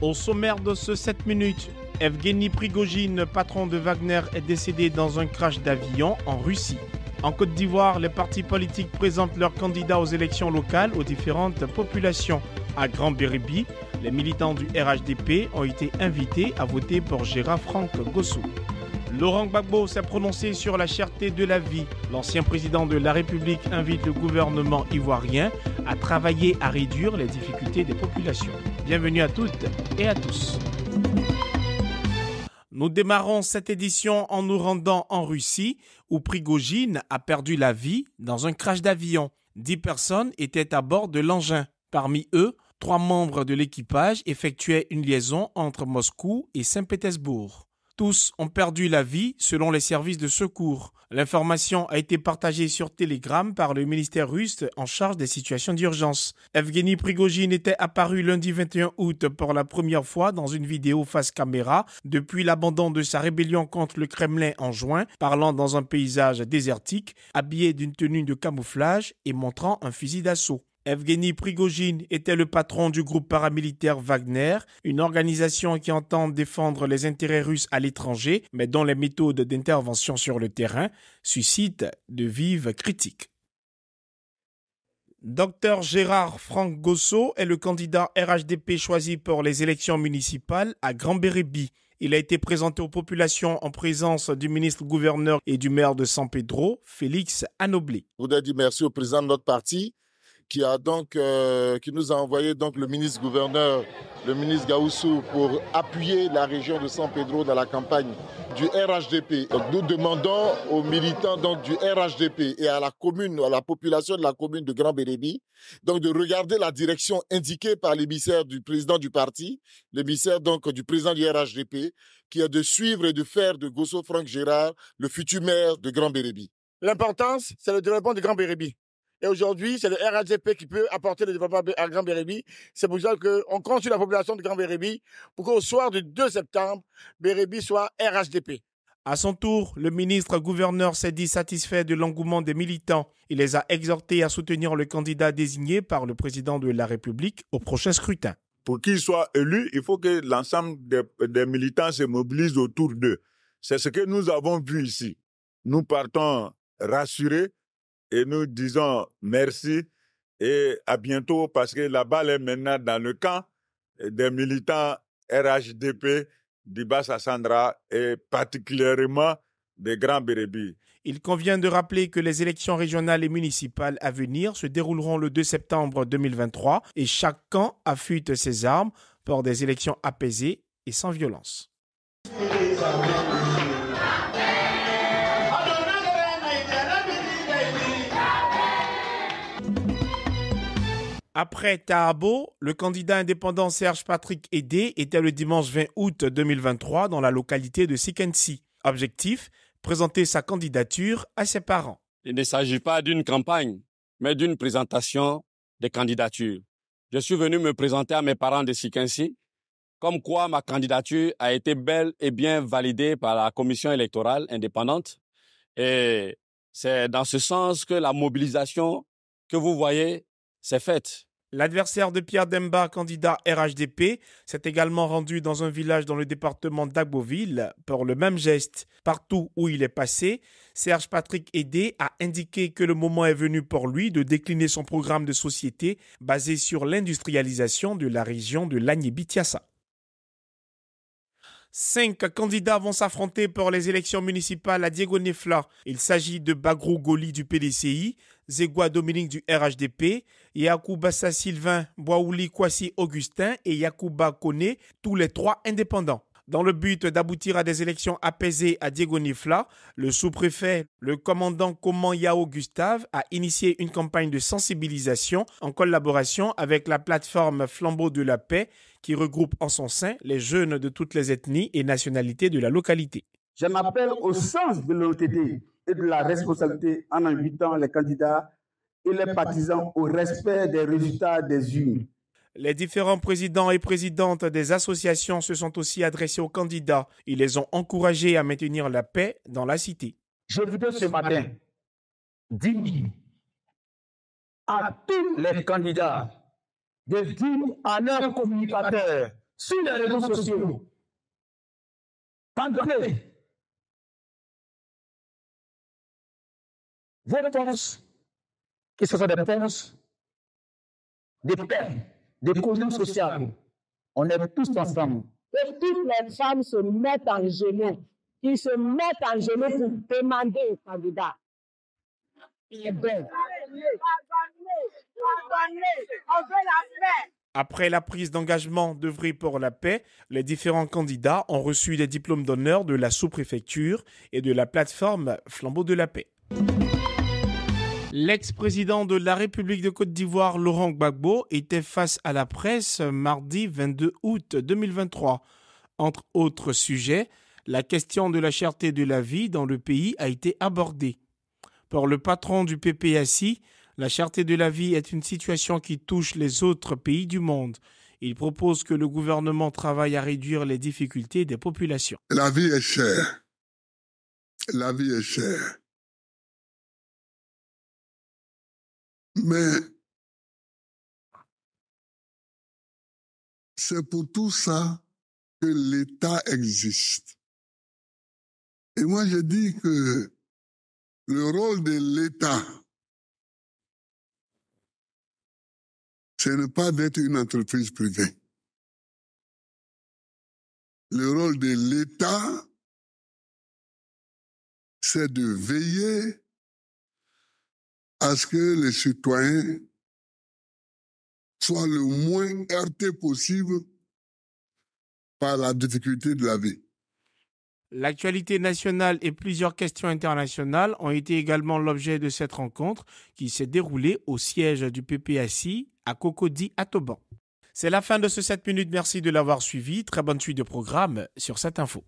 Au sommaire de ce 7 minutes, Evgeny Prigogine, patron de Wagner, est décédé dans un crash d'avion en Russie. En Côte d'Ivoire, les partis politiques présentent leurs candidats aux élections locales aux différentes populations. À Grand Béribi, les militants du RHDP ont été invités à voter pour Gérard Franck Gossou. Laurent Gbagbo s'est prononcé sur la cherté de la vie. L'ancien président de la République invite le gouvernement ivoirien à travailler à réduire les difficultés des populations. Bienvenue à toutes et à tous. Nous démarrons cette édition en nous rendant en Russie, où Prigogine a perdu la vie dans un crash d'avion. Dix personnes étaient à bord de l'engin. Parmi eux, trois membres de l'équipage effectuaient une liaison entre Moscou et Saint-Pétersbourg. Tous ont perdu la vie selon les services de secours. L'information a été partagée sur Telegram par le ministère russe en charge des situations d'urgence. Evgeny Prigogine était apparu lundi 21 août pour la première fois dans une vidéo face caméra depuis l'abandon de sa rébellion contre le Kremlin en juin, parlant dans un paysage désertique, habillé d'une tenue de camouflage et montrant un fusil d'assaut. Evgeny Prigogine était le patron du groupe paramilitaire Wagner, une organisation qui entend défendre les intérêts russes à l'étranger, mais dont les méthodes d'intervention sur le terrain suscitent de vives critiques. Dr Gérard Franck gosso est le candidat RHDP choisi pour les élections municipales à Grand-Bérébi. Il a été présenté aux populations en présence du ministre-gouverneur et du maire de San Pedro, Félix Anoblé. Je voudrais dire merci au président de notre parti qui a donc euh, qui nous a envoyé donc le ministre gouverneur, le ministre Gaoussou pour appuyer la région de San Pedro dans la campagne du RHDP. nous demandons aux militants donc du RHDP et à la commune, à la population de la commune de Grand Bérébi, donc de regarder la direction indiquée par l'émissaire du président du parti, l'émissaire donc du président du RHDP, qui est de suivre et de faire de Gosso Franck Gérard le futur maire de Grand Bérébi. L'importance, c'est le développement de Grand Bérébi. Et aujourd'hui, c'est le RHDP qui peut apporter le développement à Grand Bérébi. C'est pour ça qu'on compte sur la population de Grand Bérébi pour qu'au soir du 2 septembre, Bérébi soit RHDP. À son tour, le ministre gouverneur s'est dit satisfait de l'engouement des militants. Il les a exhortés à soutenir le candidat désigné par le président de la République au prochain scrutin. Pour qu'il soit élu, il faut que l'ensemble des, des militants se mobilisent autour d'eux. C'est ce que nous avons vu ici. Nous partons rassurés et nous disons merci et à bientôt parce que la balle est maintenant dans le camp des militants RHDP du Bas-Sassandra et particulièrement des Grands Bérébis. Il convient de rappeler que les élections régionales et municipales à venir se dérouleront le 2 septembre 2023 et chaque camp affûte ses armes pour des élections apaisées et sans violence. Après Tahabo, le candidat indépendant Serge Patrick Edé était le dimanche 20 août 2023 dans la localité de Sikensi. Objectif présenter sa candidature à ses parents. Il ne s'agit pas d'une campagne, mais d'une présentation des candidatures. Je suis venu me présenter à mes parents de Sikensi, comme quoi ma candidature a été belle et bien validée par la commission électorale indépendante. Et c'est dans ce sens que la mobilisation que vous voyez s'est faite. L'adversaire de Pierre Demba, candidat RHDP, s'est également rendu dans un village dans le département d'Agboville Par le même geste partout où il est passé. Serge Patrick Aidé a indiqué que le moment est venu pour lui de décliner son programme de société basé sur l'industrialisation de la région de lagné Cinq candidats vont s'affronter pour les élections municipales à Diego Nefla. Il s'agit de bagro Goli du PDCI, Zégua Dominique du RHDP, Bassa Sylvain Boaouli Kwasi Augustin et Yacouba Koné, tous les trois indépendants. Dans le but d'aboutir à des élections apaisées à Diego Nifla, le sous-préfet, le commandant Coman Yao Gustave a initié une campagne de sensibilisation en collaboration avec la plateforme Flambeau de la Paix qui regroupe en son sein les jeunes de toutes les ethnies et nationalités de la localité. Je m'appelle au sens de l'OTD de la responsabilité en invitant les candidats et les partisans au respect des résultats des urnes. Les différents présidents et présidentes des associations se sont aussi adressés aux candidats. Ils les ont encouragés à maintenir la paix dans la cité. Je voudrais ce matin dire à tous les candidats de dire à leurs communicateurs sur les réseaux sociaux, Vos réponses, qui ce sont des réponses Des pères, des communes sociales, on est tous ensemble. Que toutes les femmes se mettent en genoux, ils se mettent en genoux pour demander au candidat. Après la prise d'engagement d'œuvrer pour la paix, les différents candidats ont reçu des diplômes d'honneur de la sous-préfecture et de la plateforme Flambeau de la paix. L'ex-président de la République de Côte d'Ivoire, Laurent Gbagbo, était face à la presse mardi 22 août 2023. Entre autres sujets, la question de la cherté de la vie dans le pays a été abordée. Par le patron du PPSI, la cherté de la vie est une situation qui touche les autres pays du monde. Il propose que le gouvernement travaille à réduire les difficultés des populations. La vie est chère. La vie est chère. Mais c'est pour tout ça que l'État existe. Et moi, je dis que le rôle de l'État, c'est ne pas d'être une entreprise privée. Le rôle de l'État, c'est de veiller à ce que les citoyens soient le moins heurtés possible par la difficulté de la vie. L'actualité nationale et plusieurs questions internationales ont été également l'objet de cette rencontre qui s'est déroulée au siège du PPSI à Cocody à Toban. C'est la fin de ce 7 minutes. Merci de l'avoir suivi. Très bonne suite de programme sur cette info.